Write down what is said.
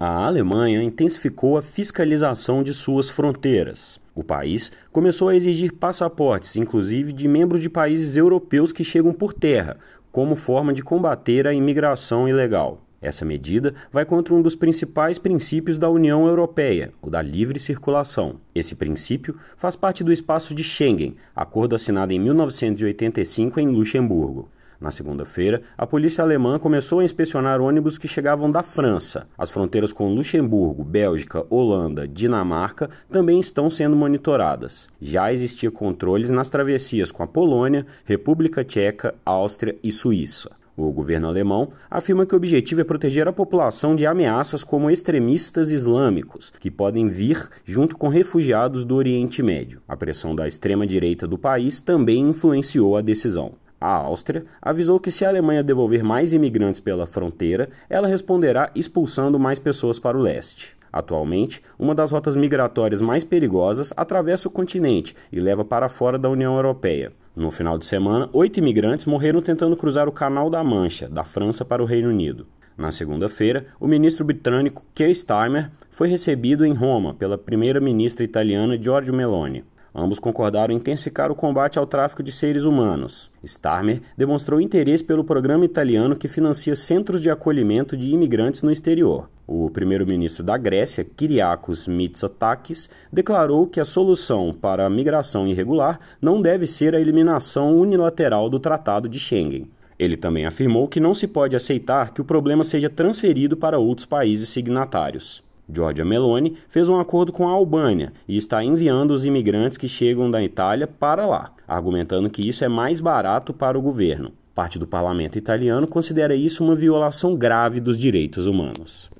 A Alemanha intensificou a fiscalização de suas fronteiras. O país começou a exigir passaportes, inclusive de membros de países europeus que chegam por terra, como forma de combater a imigração ilegal. Essa medida vai contra um dos principais princípios da União Europeia, o da livre circulação. Esse princípio faz parte do espaço de Schengen, acordo assinado em 1985 em Luxemburgo. Na segunda-feira, a polícia alemã começou a inspecionar ônibus que chegavam da França. As fronteiras com Luxemburgo, Bélgica, Holanda, Dinamarca também estão sendo monitoradas. Já existia controles nas travessias com a Polônia, República Tcheca, Áustria e Suíça. O governo alemão afirma que o objetivo é proteger a população de ameaças como extremistas islâmicos, que podem vir junto com refugiados do Oriente Médio. A pressão da extrema-direita do país também influenciou a decisão. A Áustria avisou que se a Alemanha devolver mais imigrantes pela fronteira, ela responderá expulsando mais pessoas para o leste. Atualmente, uma das rotas migratórias mais perigosas atravessa o continente e leva para fora da União Europeia. No final de semana, oito imigrantes morreram tentando cruzar o Canal da Mancha, da França para o Reino Unido. Na segunda-feira, o ministro britânico Keir Starmer foi recebido em Roma pela primeira-ministra italiana Giorgio Meloni. Ambos concordaram em intensificar o combate ao tráfico de seres humanos. Starmer demonstrou interesse pelo programa italiano que financia centros de acolhimento de imigrantes no exterior. O primeiro-ministro da Grécia, Kyriakos Mitsotakis, declarou que a solução para a migração irregular não deve ser a eliminação unilateral do Tratado de Schengen. Ele também afirmou que não se pode aceitar que o problema seja transferido para outros países signatários. Giorgia Meloni fez um acordo com a Albânia e está enviando os imigrantes que chegam da Itália para lá, argumentando que isso é mais barato para o governo. Parte do parlamento italiano considera isso uma violação grave dos direitos humanos.